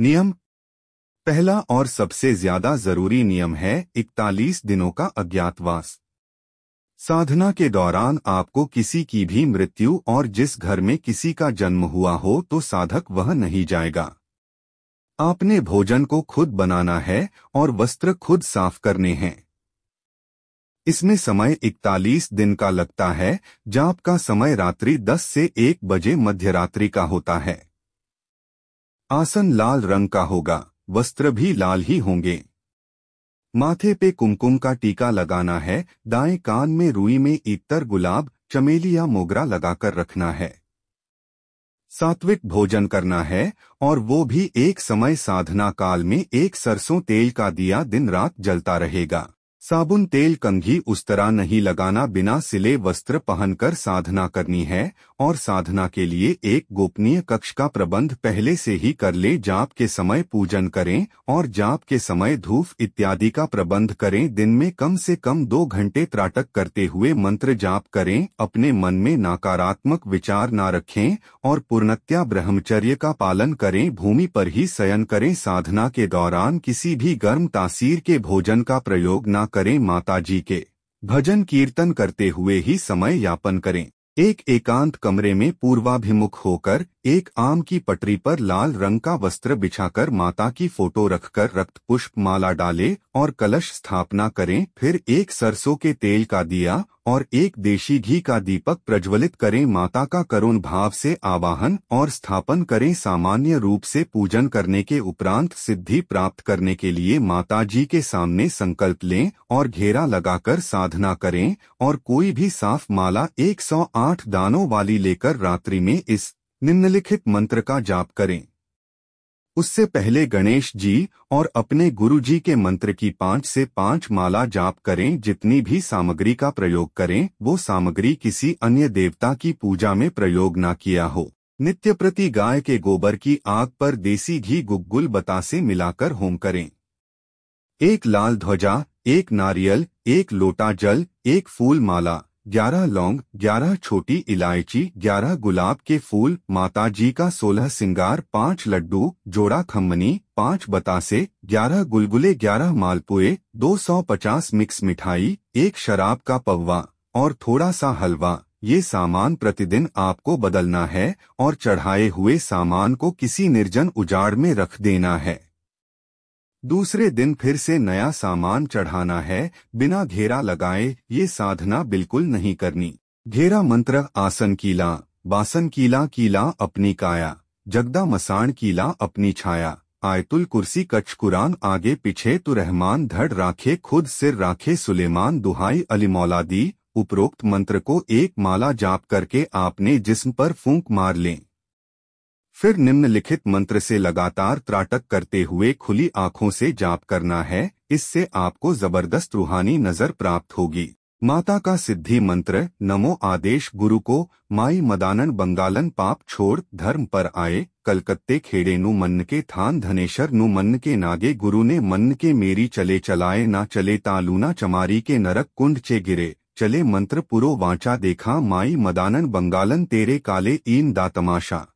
नियम पहला और सबसे ज्यादा जरूरी नियम है 41 दिनों का अज्ञातवास साधना के दौरान आपको किसी की भी मृत्यु और जिस घर में किसी का जन्म हुआ हो तो साधक वह नहीं जाएगा आपने भोजन को खुद बनाना है और वस्त्र खुद साफ करने हैं इसमें समय 41 दिन का लगता है जाप का समय रात्रि 10 से 1 बजे मध्यरात्रि का होता है आसन लाल रंग का होगा वस्त्र भी लाल ही होंगे माथे पे कुमकुम का टीका लगाना है दाएं कान में रुई में इतर गुलाब चमेली या मोगरा लगाकर रखना है सात्विक भोजन करना है और वो भी एक समय साधना काल में एक सरसों तेल का दिया दिन रात जलता रहेगा साबुन तेल कंघी उस तरह नहीं लगाना बिना सिले वस्त्र पहनकर साधना करनी है और साधना के लिए एक गोपनीय कक्ष का प्रबंध पहले से ही कर ले जाप के समय पूजन करें और जाप के समय धूप इत्यादि का प्रबंध करें दिन में कम से कम दो घंटे त्राटक करते हुए मंत्र जाप करें अपने मन में नकारात्मक विचार न रखें और पूर्णत्या ब्रह्मचर्य का पालन करें भूमि पर ही शयन करें साधना के दौरान किसी भी गर्म तासीर के भोजन का प्रयोग न करें माताजी के भजन कीर्तन करते हुए ही समय यापन करें एक एकांत कमरे में पूर्वाभिमुख होकर एक आम की पटरी पर लाल रंग का वस्त्र बिछाकर माता की फोटो रखकर रक्त पुष्प माला डाले और कलश स्थापना करें फिर एक सरसों के तेल का दिया और एक देशी घी का दीपक प्रज्वलित करें माता का करुण भाव से आवाहन और स्थापन करें सामान्य रूप से पूजन करने के उपरांत सिद्धि प्राप्त करने के लिए माता जी के सामने संकल्प लें और घेरा लगाकर साधना करें और कोई भी साफ माला 108 दानों वाली लेकर रात्रि में इस निम्नलिखित मंत्र का जाप करें उससे पहले गणेश जी और अपने गुरु जी के मंत्र की पांच से पांच माला जाप करें जितनी भी सामग्री का प्रयोग करें वो सामग्री किसी अन्य देवता की पूजा में प्रयोग ना किया हो नित्य प्रति गाय के गोबर की आग पर देसी घी गुग्गुल बतासे मिलाकर होम करें एक लाल ध्वजा एक नारियल एक लोटा जल एक फूल माला ग्यारह लौंग ग्यारह छोटी इलायची ग्यारह गुलाब के फूल माताजी का सोलह सिंगार पाँच लड्डू जोड़ा खम्मनी पाँच बतासे ग्यारह गुलगुले ग्यारह मालपुए दो सौ पचास मिक्स मिठाई एक शराब का पव्वा और थोड़ा सा हलवा ये सामान प्रतिदिन आपको बदलना है और चढ़ाए हुए सामान को किसी निर्जन उजाड़ में रख देना है दूसरे दिन फिर से नया सामान चढ़ाना है बिना घेरा लगाए ये साधना बिल्कुल नहीं करनी घेरा मंत्र आसन कीला बासन कीला कीला अपनी काया जगदा मसान कीला अपनी छाया आयतुल कुर्सी कच्छ कुरान आगे पीछे तो रहमान धड़ राखे खुद सिर राखे सुलेमान दुहाई अली मौलादी उपरोक्त मंत्र को एक माला जाप करके आपने जिस्म पर फूंक मार लें फिर निम्नलिखित मंत्र से लगातार त्राटक करते हुए खुली आंखों से जाप करना है इससे आपको जबरदस्त रूहानी नजर प्राप्त होगी माता का सिद्धि मंत्र नमो आदेश गुरु को माई मदानन बंगालन पाप छोड़ धर्म पर आए कलकत्ते खेड़े नु मन के थान धनेश्वर नु मन के नागे गुरु ने मन के मेरी चले चलाए ना चले तालूना चमारी के नरक कुंड चे गिरे चले मंत्र पुरो वाचा देखा माई मदानन बंगालन तेरे काले ईन दा तमाशा